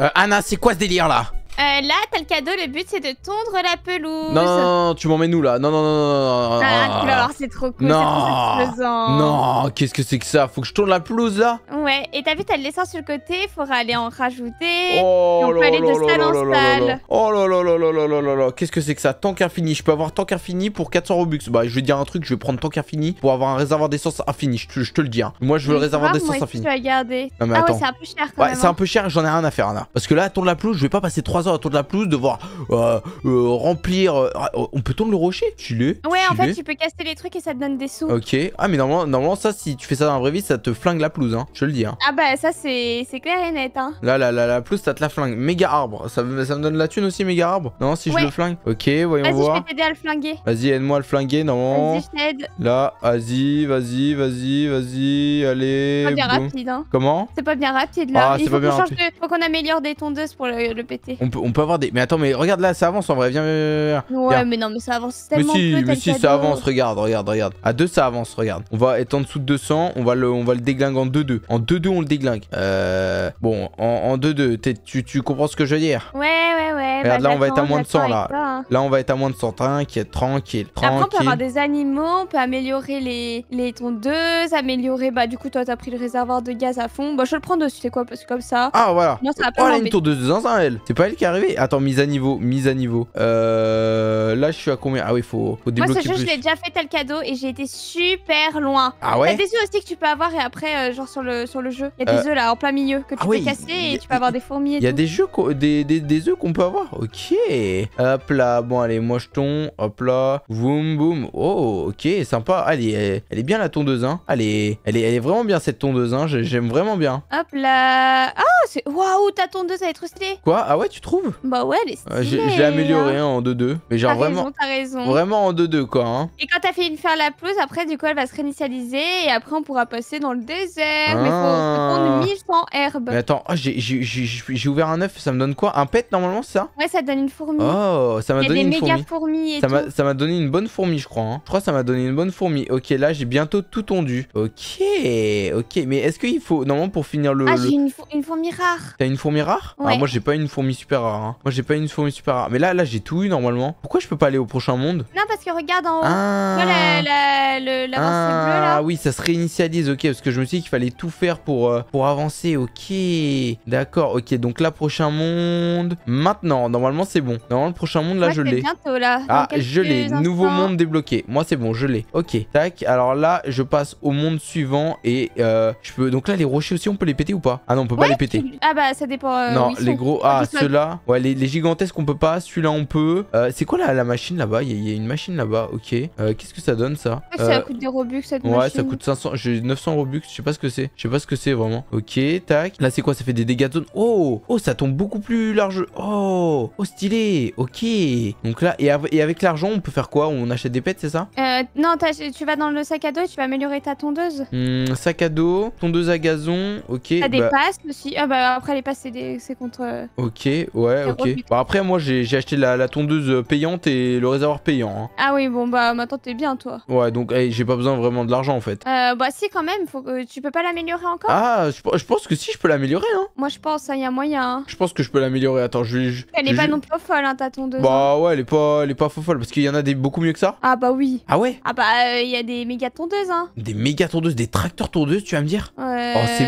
Euh, Anna, c'est quoi ce délire là euh, là, t'as le cadeau, le but c'est de tondre la pelouse. Non, non, non tu m'emmènes nous là. Non, non, non, non, non. Ah, alors c'est trop cool, c'est trop Non, qu'est-ce que c'est que ça Faut que je tourne la pelouse là Ouais, et t'as vu, t'as de l'essence sur le côté, faudra aller en rajouter. Oh, et on peut aller de salle en salle. Oh là là là là là là là Qu'est-ce que c'est que ça tant qu'infini je peux avoir tant qu'infini pour 400 Robux. Bah, je vais dire un truc, je vais prendre tant qu'infini pour avoir un réservoir d'essence infini, je te, je te, le dis. Hein. Moi, je veux le réservoir d'essence infini. Tu vas garder. mais ah ouais, c'est un peu cher quand ouais, C'est un hein. peu cher, j'en ai rien à faire là. Parce que là, tondre la pelouse, je vais pas passer 3 heures autour de la pelouse, devoir voir euh, euh, remplir. Euh, on peut tomber le rocher Tu l'es Ouais, en fait, tu peux casser les trucs et ça te donne des sous. Ok. Ah, mais normalement, normalement, ça, si tu fais ça dans la vraie vie, ça te flingue la pelouse, hein. Je te le dis, hein. Ah bah ça c'est clair et net hein. Là, là, là, la pelouse, ça te la flingue. Méga arbre. Ça, me- ça me donne la thune aussi, méga arbre Non, si je le flingue. Ok, voyons Vas-y je vais t'aider à le flinguer. Vas-y, aide-moi à le flinguer, Normalement Vas-y je t'aide. Là, vas-y, vas-y, vas-y, vas-y, allez. Pas bien rapide hein. Comment C'est pas bien rapide là. Ah, Il faut qu'on améliore des tondeuses pour le, le péter on peut avoir des. Mais attends, mais regarde là, ça avance en vrai. Viens. viens, viens. Ouais, mais non, mais ça avance tellement. Mais si, mais si ça avance. Regarde, regarde, regarde. À 2, ça avance. Regarde. On va être en dessous de 200. On va le, on va le déglinguer en 2-2. En 2-2, on le déglingue. Euh, bon, en 2-2. Tu, tu comprends ce que je veux dire Ouais, ouais, ouais. Bah, regarde, hein. là, on va être à moins de 100. Là. là, on va être à moins de 100. Tranquille, tranquille. Après, on peut avoir des animaux. On peut améliorer les, les tondeuses. Améliorer. Bah, du coup, toi, t'as pris le réservoir de gaz à fond. Bah, je le prends dessus. C'est quoi Parce que comme ça. Ah, voilà. Oh, une tour de elle. C'est pas elle qui est arrivé. Attends, mise à niveau, mise à niveau. Euh, là, je suis à combien Ah oui, faut, faut débloquer Moi, ce jeu, je l'ai déjà fait tel cadeau et j'ai été super loin. Ah ouais T'as des œufs aussi que tu peux avoir et après, euh, genre sur le, sur le jeu. Il y a des euh, œufs là, en plein milieu, que tu ah peux casser et tu peux avoir des fourmis et Il y a des jeux, des, des, qu'on peut avoir. Ok. Hop là, bon, allez, moi je tombe. Hop là. Boum, boum. Oh, ok, sympa. Allez, ah, elle, est bien la tondeuse, hein. Allez, elle est, elle est vraiment bien cette tondeuse, hein. J'aime vraiment bien. Hop là. Ah, c'est. Waouh, ta tondeuse, elle est trop Quoi Ah ouais, tu bah ouais, elle est J'ai amélioré hein. en 2-2. Mais genre vraiment. Raison. Vraiment en 2-2 quoi. Hein. Et quand t'as fini de faire la pelouse, après du coup elle va se réinitialiser et après on pourra passer dans le désert. Mais faut prendre 1100 herbes. Mais attends, oh, j'ai ouvert un œuf, ça me donne quoi Un pet normalement ça Ouais, ça donne une fourmi. Oh, ça m'a donné une fourmi. fourmis et ça m'a donné une bonne fourmi, je crois. Hein. Je crois que ça m'a donné une bonne fourmi. Ok, là j'ai bientôt tout tondu. Ok, ok. Mais est-ce qu'il faut. Normalement pour finir le. Ah, j'ai une, fourmi rare. T'as une fourmi rare ah, moi j'ai pas une fourmi super Hein. Moi, j'ai pas une fourmi super rare. Mais là, là, j'ai tout eu normalement. Pourquoi je peux pas aller au prochain monde Non, parce que regarde en haut. Ah, ah oui, ça se réinitialise. Ok, parce que je me suis dit qu'il fallait tout faire pour, euh, pour avancer. Ok, d'accord. Ok, donc là, prochain monde. Maintenant, normalement, c'est bon. Normalement, le prochain monde, là, je l'ai. bientôt là. Ah, je l'ai. Nouveau monde débloqué. Moi, c'est bon, je l'ai. Ok, tac. Alors là, je passe au monde suivant et euh, je peux. Donc là, les rochers aussi, on peut les péter ou pas Ah non, on peut pas les péter. Ah bah, ça dépend. Euh, non, les gros. Ah, ceux-là. Ouais, les, gigantesques, on peut pas. Celui-là, on peut. Euh, c'est quoi la, machine là-bas Il y, a une machine là-bas. Ok. Euh, qu'est-ce que ça donne ça Ça euh, coûte des Robux cette machine. Ouais, ça coûte 500. J'ai 900 Robux. Je sais pas ce que c'est. Je sais pas ce que c'est vraiment. Ok, tac. Là, c'est quoi Ça fait des dégâts de zone. Oh Oh, ça tombe beaucoup plus large. Oh Oh, stylé. Ok. Donc là, et, avec l'argent, on peut faire quoi On achète des pets, c'est ça euh, Non, tu vas dans le sac à dos et tu vas améliorer ta tondeuse. Hmm, sac à dos, tondeuse à gazon. Ok. T'as des bah passes aussi. Ah, bah après, les passes, c'est contre. Ok, Ouais, ok. Bah après, moi, j'ai acheté la, tondeuse payante et le réservoir payant. Hein. Ah oui, bon, bah maintenant, t'es bien, toi. Ouais, donc j'ai pas besoin vraiment de l'argent, en fait. Euh, bah si, quand même. Faut que... Tu peux pas l'améliorer encore Ah, je, pense que si, je peux l'améliorer, hein. Moi, je pense, il hein, y a moyen. Hein. Je pense que je peux l'améliorer. Attends, je vais... Elle est pas non plus folle, hein, ta tondeuse. Bah ouais, elle est pas, elle est pas folle, parce qu'il y en a des beaucoup mieux que ça. Ah bah oui. Ah ouais Ah bah, euh, il y a des méga tondeuses, hein. Des méga tondeuses, des tracteurs tondeuses, tu vas me dire euh, Ouais. Oh,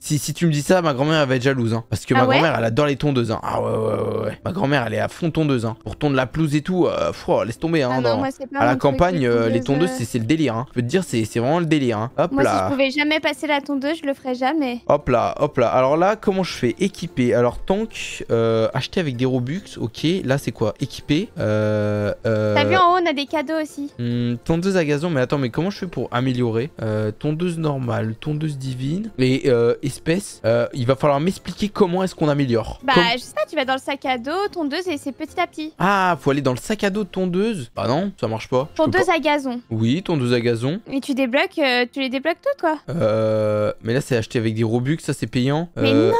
si, tu me dis ça, ma grand-mère elle va être jalouse. Hein. parce que ah ma grand-mère elle adore les tondeuses. Hein. Ah ouais, ouais, ouais, ouais. Ma grand-mère elle est à fond tondeuse. Hein. Pour tondre la pelouse et tout, euh, froid, oh, laisse tomber. Hein, ah non, moi, à la campagne, euh, les tondeuses, c'est le délire. Hein. Je peux te dire, c'est vraiment le délire. Hop moi, là. si je pouvais jamais passer la tondeuse, je le ferais jamais. Hop là, hop là. Alors là, comment je fais Équiper. Alors tank, euh, acheter avec des Robux, ok. Là c'est quoi Équiper. T'as vu en haut, on a des cadeaux aussi. Hmm, tondeuse à gazon, mais attends, mais comment je fais pour améliorer Tondeuse normale, tondeuse divine. Mais euh, euh, espèce. Euh, il va falloir m'expliquer comment est-ce qu'on améliore. Bah, je sais pas, tu vas dans le sac à dos, tondeuse et c'est petit à petit. Ah, faut aller dans le sac à dos tondeuse Bah non, ça marche pas. Tondeuse à gazon. Oui, tondeuse à gazon. Mais tu débloques, euh, tu les débloques toutes quoi. Euh... Mais là, c'est acheté avec des Robux, ça c'est payant. Mais non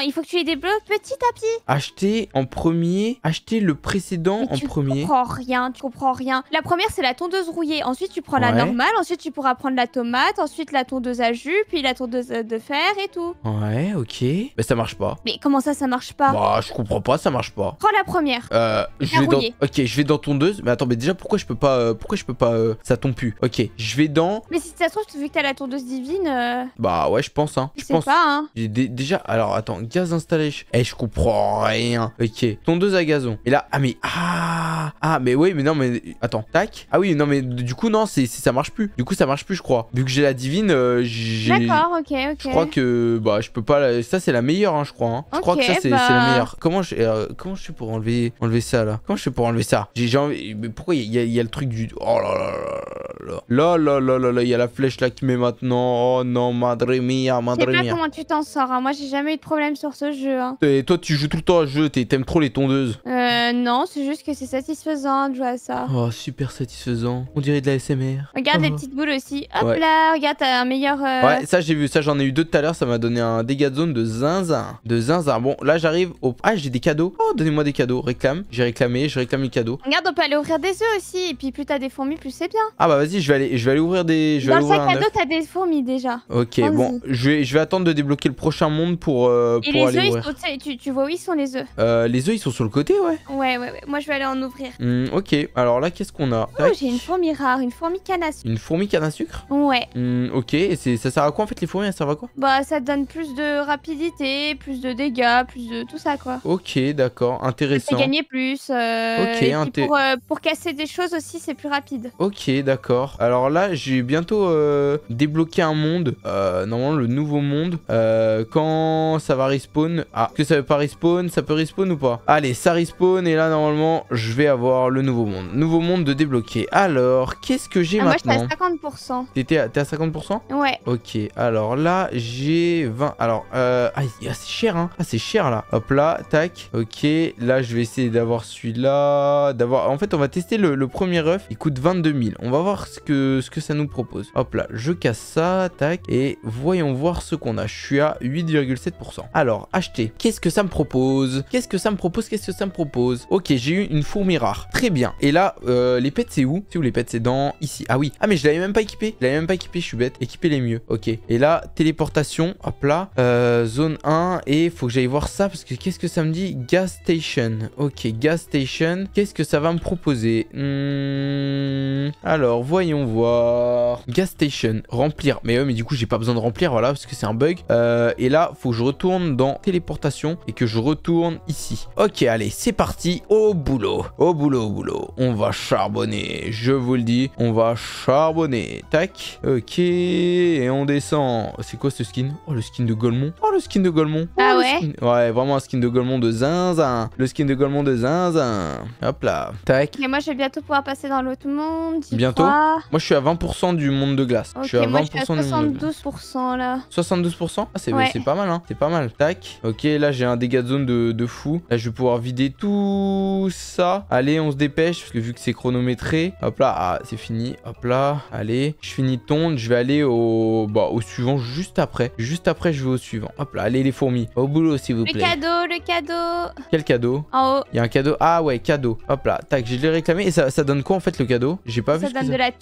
il faut que tu les débloques petit à petit. Acheter en premier, acheter le précédent en premier. Tu comprends rien, tu comprends rien. La première, c'est la tondeuse rouillée. Ensuite, tu prends la normale. Ensuite, tu pourras prendre la tomate. Ensuite, la tondeuse à jus. Puis la tondeuse euh, de fer et tout. Ouais, ok. Mais ça marche pas. Mais comment ça, ça marche pas Bah, je comprends pas, ça marche pas. Prends la première. Euh, je vais dans... Ok, je vais dans tondeuse. Mais attends, mais déjà, pourquoi je peux pas. Euh, pourquoi je peux pas. Euh, ça tombe plus. Ok, je vais dans. Mais si ça se trouve, vu que t'as la tondeuse divine. Bah ouais, je pense, hein. Je pense. pas, hein. Déjà, alors attends, Gaz installé Eh, je comprends rien. Ok. Ton Tondeuse à gazon. Et là, ah mais... Ah Ah mais oui, mais non, mais... Attends, tac. Ah oui, non, mais du coup, non, c'est ça marche plus. Du coup, ça marche plus, je crois. Vu que j'ai la divine, euh, j'ai... D'accord, ok, ok. Je crois que... Bah, je peux pas... Ça, c'est la meilleure, hein, je crois. Hein. Je crois que ça, c'est la bah. meilleure. Comment je... Euh, comment je suis pour enlever enlever ça, là Comment je fais pour enlever ça J'ai envie... Mais pourquoi il y, a le truc du... Oh là là là là. Là, là, là, là, il y a la flèche là qui met maintenant. Oh non, madre mia, madre mia. comment tu t'en sors. Hein. Moi, j'ai jamais eu de problème sur ce jeu. Et hein. toi, tu joues tout le temps à ce jeu. T'aimes trop les tondeuses. Euh, non, c'est juste que c'est satisfaisant de jouer à ça. Oh, super satisfaisant. On dirait de la SMR. Regarde les oh. petites boules aussi. Hop là, regarde, t'as un meilleur. Euh, ouais, ça, j'ai vu. Ça, j'en ai eu deux tout à l'heure. Ça m'a donné un dégât de zone de zinzin. De zinzin. Bon, là, j'arrive au. Ah, j'ai des cadeaux. Oh, donnez-moi des cadeaux. Réclame. J'ai réclamé. Je réclame les cadeaux. Regarde, on peut aller ouvrir des œufs aussi. Et puis, plus t'as des fourmis, plus c'est bien. Ah, bah, vas-y je vais aller, je vais aller ouvrir des. Je Dans le sac à dos, t'as des fourmis déjà. Ok, bon, je vais, je vais attendre de débloquer le prochain monde pour. Euh, pour aller ouvrir. tu, tu, vois où ils sont les œufs euh, Les œufs, ils sont sur le côté, ouais. Ouais, ouais, Moi, je vais aller en ouvrir. Hmm, ok, alors là, qu'est-ce qu'on a Oh, j'ai une fourmi rare, une fourmi canne à sucre. Une fourmi canne à sucre Ouais. Hmm, ok, Et ça sert à quoi en fait les fourmis Ça sert à quoi Bah, ça donne plus de rapidité, plus de dégâts, plus de tout ça, quoi. Ok, d'accord, intéressant. gagner plus. Euh, ok, pour casser des choses aussi, c'est plus rapide. Ok, d'accord. Alors là, j'ai bientôt euh, débloqué un monde. Euh, normalement, le nouveau monde. Euh, quand ça va respawn. Ah, que ça veut pas respawn Ça peut respawn ou pas Allez, ça respawn. Et là, normalement, je vais avoir le nouveau monde. Nouveau monde de débloquer. Alors, qu'est-ce que j'ai ah, maintenant Moi, j'étais à 50%. T'es à, 50% Ouais. Ok. Alors là, j'ai 20. Alors, Ah, c'est cher, hein. Ah, c'est cher, là. Hop là, tac. Ok. Là, je vais essayer d'avoir celui-là. D'avoir... En fait, on va tester le, le premier œuf. Il coûte 22 000. On va voir ce que, ce que ça nous propose. Hop là, je casse ça, tac, et voyons voir ce qu'on a. Je suis à 8,7%. Alors, acheter. Qu'est-ce que ça me propose Qu'est-ce que ça me propose Qu'est-ce que ça me propose Ok, j'ai eu une fourmi rare. Très bien. Et là, euh, les pets, c'est où C'est où les pets C'est dans ici. Ah oui. Ah mais je l'avais même pas équipé. Je l'avais même pas équipé, je suis bête. Équiper les mieux. Ok. Et là, téléportation. Hop là. Euh, zone 1. Et faut que j'aille voir ça parce que qu'est-ce que ça me dit Gas station. Ok, gas station. Qu'est-ce que ça va me proposer hmm... Alors, voyons Voyons voir. Gas station. Remplir. Mais mais du coup, j'ai pas besoin de remplir, voilà, parce que c'est un bug. Euh, et là, faut que je retourne dans téléportation et que je retourne ici. Ok, allez, c'est parti. Au boulot. Au boulot, au boulot. On va charbonner. Je vous le dis, on va charbonner. Tac. Ok. Et on descend. C'est quoi ce skin Oh, le skin de Golemon. Oh, le skin de Golemon. ah oh, ouais Ouais, vraiment un skin de Golemon de zinzin. Le skin de Golemon de zinzin. Hop là. Tac. Et moi, je vais bientôt pouvoir passer dans l'autre monde. Bientôt moi, je suis à 20% du monde de glace. je suis à 20% 72% là. 72% ah, C'est pas mal, hein. C'est pas mal. Tac. Ok, là, j'ai un dégât de zone de, fou. Là, je vais pouvoir vider tout ça. Allez, on se dépêche. Parce que vu que c'est chronométré. Hop là. Ah, c'est fini. Hop là. Allez. Je finis tonde. Je vais aller au, bah, au suivant juste après. Juste après, je vais au suivant. Hop là. Allez, les fourmis. Au boulot, s'il vous plaît. Le cadeau, le cadeau. Quel cadeau En haut. Il y a un cadeau. Ah ouais, cadeau. Hop là. Tac, je l'ai réclamé. Et ça, donne quoi, en fait, le cadeau J'ai pas vu. la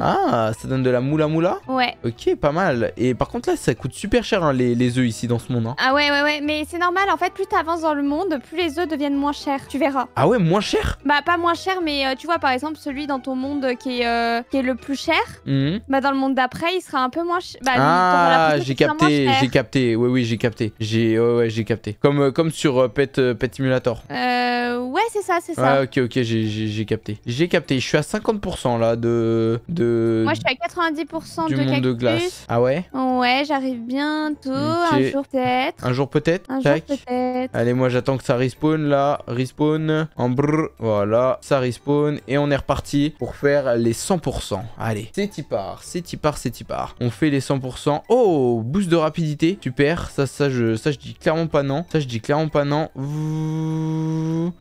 ah, ça donne de la moula moula Ouais. Ok, pas mal. Et par contre, là, ça coûte super cher hein, les, les œufs ici dans ce monde. Hein. Ah ouais, ouais, ouais. Mais c'est normal, en fait, plus t'avances dans le monde, plus les œufs deviennent moins chers. Tu verras. Ah ouais, moins cher Bah, pas moins cher, mais euh, tu vois, par exemple, celui dans ton monde qui est, euh, qui est le plus cher, mhm. bah, dans le monde d'après, il sera un peu moins bah, ah, cher. Bah, ah, j'ai capté, j'ai capté. Oui, oui, j'ai capté. J'ai, ouais, j'ai capté. Comme, euh, comme sur Pet, Pet Simulator. Euh, ouais, c'est ça, c'est ça. Ah, ok, ok, j'ai capté. J'ai capté. Je suis à 50% là de moi, je suis à 90% du de monde de glace. Ah ouais Ouais, j'arrive bientôt. Un jour peut-être. Un jour peut-être Un jour peut-être. Allez, moi, j'attends que ça respawn là. Respawn. En brrr. Voilà, ça respawn. Et on est reparti pour faire les 100%. Allez, c'est y part. C'est y part, c'est y part. On fait les 100%. Oh, boost de rapidité. Super. Ça, ça, je, ça, je dis clairement pas non. Ça, je dis clairement pas non.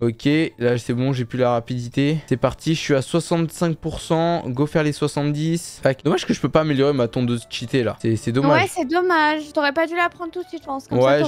Ok, là, c'est bon, j'ai plus la rapidité. C'est parti, je suis à 65%. Go faire les 70. Dommage que je peux pas améliorer ma tondeuse cheatée là. C'est dommage. Ouais, c'est dommage. T'aurais pas dû la prendre tout de suite, je pense. ouais,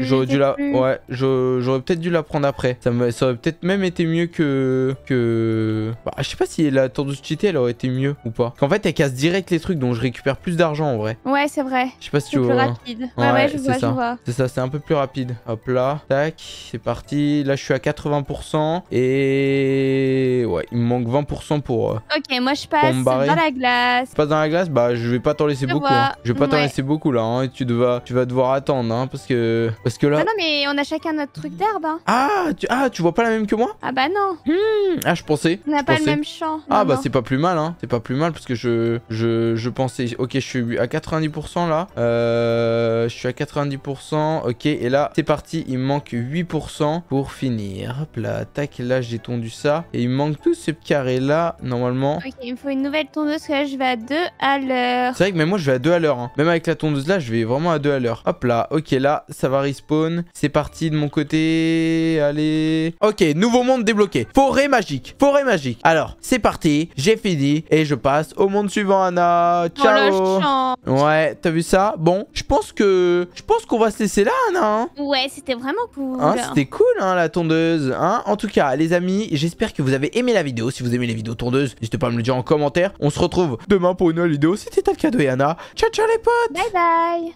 j'aurais dû la. Ouais, j'aurais peut-être dû la prendre après. Ça, me... ça aurait peut-être même été mieux que. que... Bah, je sais pas si la tondeuse cheatée elle aurait été mieux ou pas. Qu'en fait, elle casse direct les trucs dont je récupère plus d'argent en vrai. Ouais, c'est vrai. Je sais pas si tu vois. C'est plus rapide. Ouais, ouais, je vois, ça. C'est ça, c'est un peu plus rapide. Hop là. Tac, c'est parti. Là, je suis à 80%. Et. Ouais, il me manque 20% pour. Euh, ok, moi je passe dans la glace. pas dans la glace Bah, je vais pas t'en laisser beaucoup. Hein. Je vais pas t'en laisser beaucoup là. Hein, et tu, devas, tu vas devoir attendre. Hein, parce, que, parce que là. Bah non, mais on a chacun notre truc d'herbe. Ah tu... ah, tu vois pas la même que moi Ah, bah non. Hmm, ah, je pensais. On a pas le même champ. ah, bah, c'est pas plus mal. Hein. C'est pas plus mal parce que je, je, pensais. Ok, je suis à 90% là. Euh, je suis à 90%. Ok, et là, c'est parti. Il me manque 8% pour finir. Hop là, tac. Là, j'ai tondu ça. Et il me manque tout ce carré là, normalement il me faut une nouvelle tondeuse que là je vais à 2 à l'heure. C'est vrai que même moi je vais à 2 à l'heure. Hein. Même avec la tondeuse là, je vais vraiment à 2 à l'heure. Hop là, ok là, ça va respawn. C'est parti de mon côté. Allez. Ok, nouveau monde débloqué. Forêt magique. Forêt magique. Alors, c'est parti. J'ai fini et je passe au monde suivant, Anna. Oh, Ciao. ouais, t'as vu ça Bon, je pense que je pense qu'on va se laisser là, Anna. Hein. ouais, c'était vraiment cool. Hein, c'était cool, la tondeuse. en tout cas, les amis, j'espère que vous avez aimé la vidéo. Si vous aimez les vidéos tondeuses, n'hésitez pas à me le dire en en commentaire. On se retrouve demain pour une nouvelle vidéo. C'était ta et Anna. Ciao, ciao les potes Bye bye